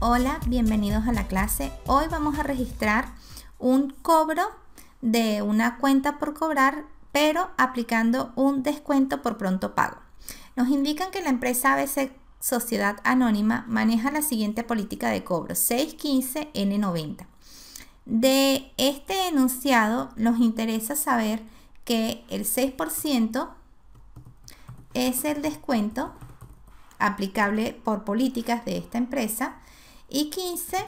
Hola, bienvenidos a la clase. Hoy vamos a registrar un cobro de una cuenta por cobrar, pero aplicando un descuento por pronto pago. Nos indican que la empresa ABC Sociedad Anónima maneja la siguiente política de cobro 615N90. De este enunciado nos interesa saber que el 6% es el descuento aplicable por políticas de esta empresa y 15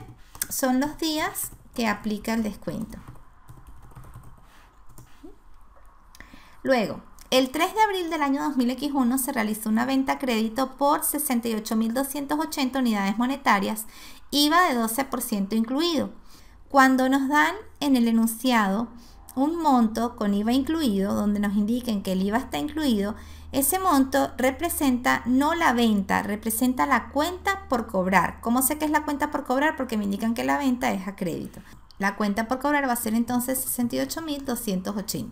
son los días que aplica el descuento. Luego, el 3 de abril del año 2000X1 se realizó una venta a crédito por 68.280 unidades monetarias, IVA de 12% incluido. Cuando nos dan en el enunciado un monto con IVA incluido, donde nos indiquen que el IVA está incluido, ese monto representa no la venta, representa la cuenta por cobrar. ¿Cómo sé que es la cuenta por cobrar? Porque me indican que la venta es a crédito. La cuenta por cobrar va a ser entonces 68.280.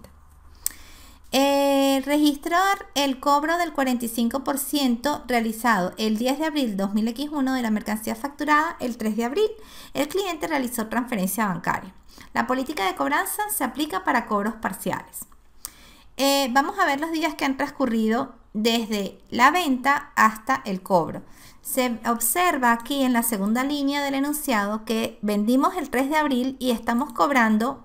Eh, registrar el cobro del 45% realizado el 10 de abril 2000X1 de la mercancía facturada el 3 de abril. El cliente realizó transferencia bancaria. La política de cobranza se aplica para cobros parciales. Eh, vamos a ver los días que han transcurrido desde la venta hasta el cobro. Se observa aquí en la segunda línea del enunciado que vendimos el 3 de abril y estamos cobrando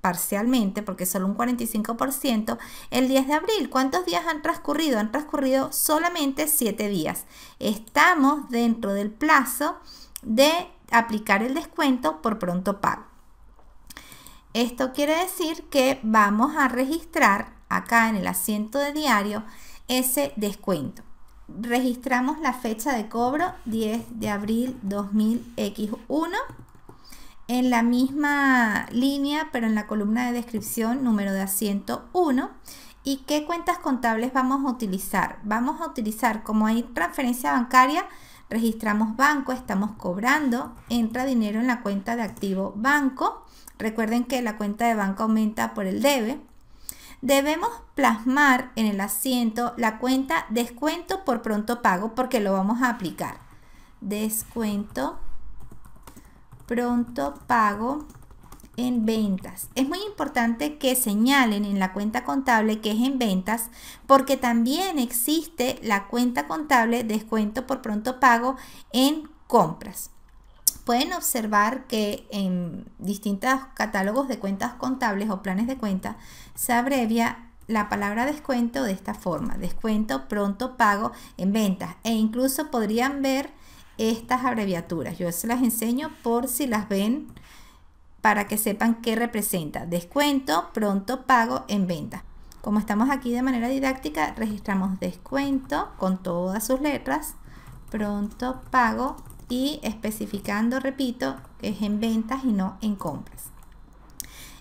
parcialmente, porque solo un 45%, el 10 de abril. ¿Cuántos días han transcurrido? Han transcurrido solamente 7 días. Estamos dentro del plazo de aplicar el descuento por pronto pago. Esto quiere decir que vamos a registrar acá en el asiento de diario ese descuento. Registramos la fecha de cobro 10 de abril 2000X1 en la misma línea pero en la columna de descripción número de asiento 1 y qué cuentas contables vamos a utilizar. Vamos a utilizar como hay transferencia bancaria, registramos banco, estamos cobrando, entra dinero en la cuenta de activo banco Recuerden que la cuenta de banco aumenta por el debe. Debemos plasmar en el asiento la cuenta descuento por pronto pago porque lo vamos a aplicar. Descuento pronto pago en ventas. Es muy importante que señalen en la cuenta contable que es en ventas porque también existe la cuenta contable descuento por pronto pago en compras pueden observar que en distintos catálogos de cuentas contables o planes de cuenta se abrevia la palabra descuento de esta forma, descuento pronto pago en ventas e incluso podrían ver estas abreviaturas. Yo se las enseño por si las ven para que sepan qué representa. Descuento pronto pago en ventas. Como estamos aquí de manera didáctica, registramos descuento con todas sus letras, pronto pago y especificando, repito, que es en ventas y no en compras.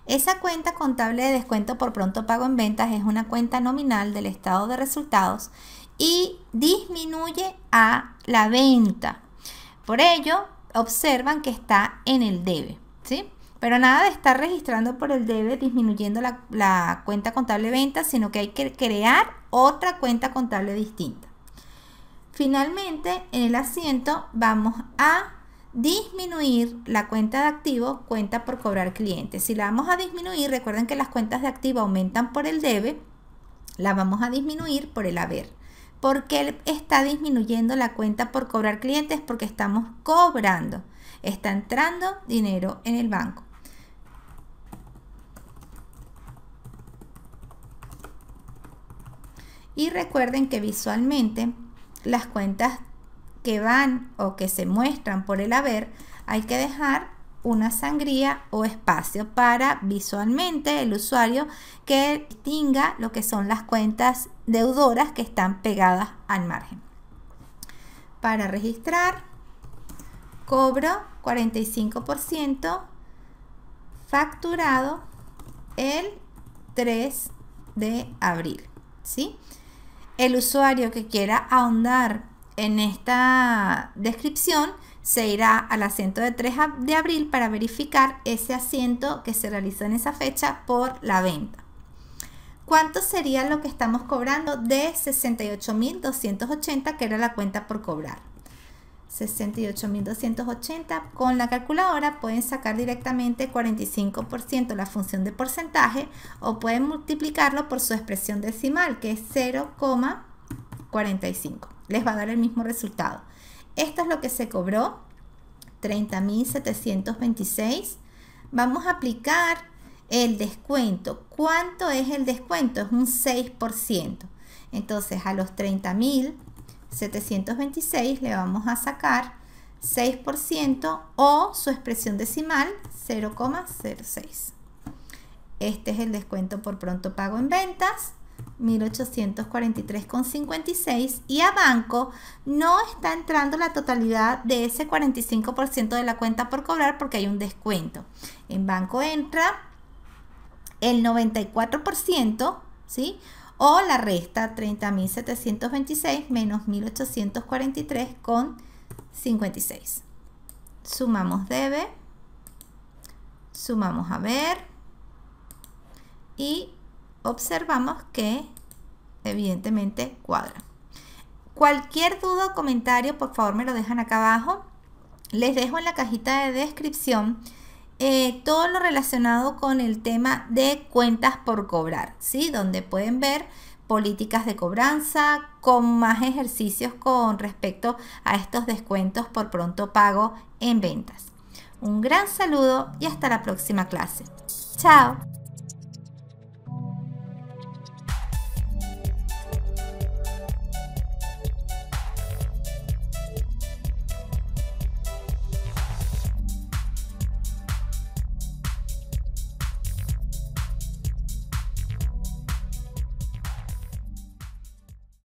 Esa cuenta contable de descuento por pronto pago en ventas es una cuenta nominal del estado de resultados y disminuye a la venta. Por ello, observan que está en el debe, ¿sí? Pero nada de estar registrando por el debe disminuyendo la, la cuenta contable de ventas, sino que hay que crear otra cuenta contable distinta. Finalmente, en el asiento vamos a disminuir la cuenta de activo, cuenta por cobrar clientes. Si la vamos a disminuir, recuerden que las cuentas de activo aumentan por el debe, la vamos a disminuir por el haber. ¿Por qué está disminuyendo la cuenta por cobrar clientes? Porque estamos cobrando, está entrando dinero en el banco. Y recuerden que visualmente las cuentas que van o que se muestran por el haber, hay que dejar una sangría o espacio para visualmente el usuario que distinga lo que son las cuentas deudoras que están pegadas al margen. Para registrar, cobro 45% facturado el 3 de abril. ¿sí? El usuario que quiera ahondar en esta descripción se irá al asiento de 3 de abril para verificar ese asiento que se realizó en esa fecha por la venta. ¿Cuánto sería lo que estamos cobrando de 68.280 que era la cuenta por cobrar? 68.280. Con la calculadora pueden sacar directamente 45% la función de porcentaje o pueden multiplicarlo por su expresión decimal, que es 0,45. Les va a dar el mismo resultado. Esto es lo que se cobró, 30.726. Vamos a aplicar el descuento. ¿Cuánto es el descuento? Es un 6%. Entonces, a los 30.000 726 le vamos a sacar 6% o su expresión decimal 0,06. Este es el descuento por pronto pago en ventas. 1843,56 y a banco no está entrando la totalidad de ese 45% de la cuenta por cobrar porque hay un descuento. En banco entra el 94%, ¿sí? o la resta 30.726 menos 1.843 con 56. Sumamos debe, sumamos a ver y observamos que evidentemente cuadra. Cualquier duda o comentario por favor me lo dejan acá abajo. Les dejo en la cajita de descripción eh, todo lo relacionado con el tema de cuentas por cobrar, ¿sí? Donde pueden ver políticas de cobranza, con más ejercicios con respecto a estos descuentos por pronto pago en ventas. Un gran saludo y hasta la próxima clase. Chao.